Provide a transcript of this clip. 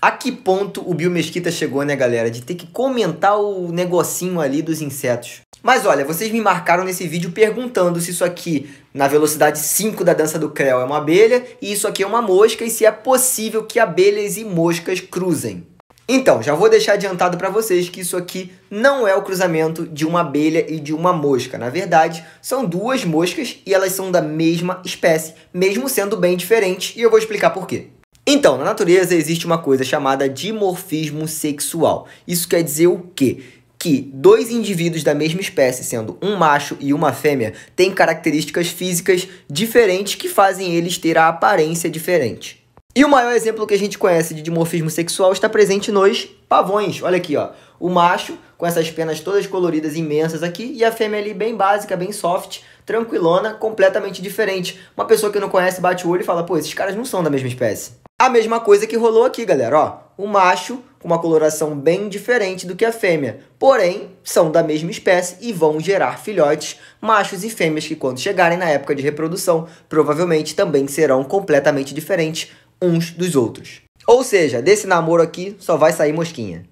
a que ponto o Bill Mesquita chegou, né, galera? De ter que comentar o negocinho ali dos insetos. Mas olha, vocês me marcaram nesse vídeo perguntando se isso aqui, na velocidade 5 da dança do Creu, é uma abelha e isso aqui é uma mosca e se é possível que abelhas e moscas cruzem. Então, já vou deixar adiantado para vocês que isso aqui não é o cruzamento de uma abelha e de uma mosca. Na verdade, são duas moscas e elas são da mesma espécie, mesmo sendo bem diferentes, e eu vou explicar por quê. Então, na natureza existe uma coisa chamada dimorfismo sexual. Isso quer dizer o quê? que dois indivíduos da mesma espécie, sendo um macho e uma fêmea, têm características físicas diferentes que fazem eles ter a aparência diferente. E o maior exemplo que a gente conhece de dimorfismo sexual está presente nos pavões. Olha aqui, ó. O macho com essas penas todas coloridas imensas aqui e a fêmea ali bem básica, bem soft, tranquilona, completamente diferente. Uma pessoa que não conhece bate o olho e fala: "Pô, esses caras não são da mesma espécie". A mesma coisa que rolou aqui, galera, ó. O macho com uma coloração bem diferente do que a fêmea, porém são da mesma espécie e vão gerar filhotes, machos e fêmeas que quando chegarem na época de reprodução, provavelmente também serão completamente diferentes uns dos outros. Ou seja, desse namoro aqui só vai sair mosquinha.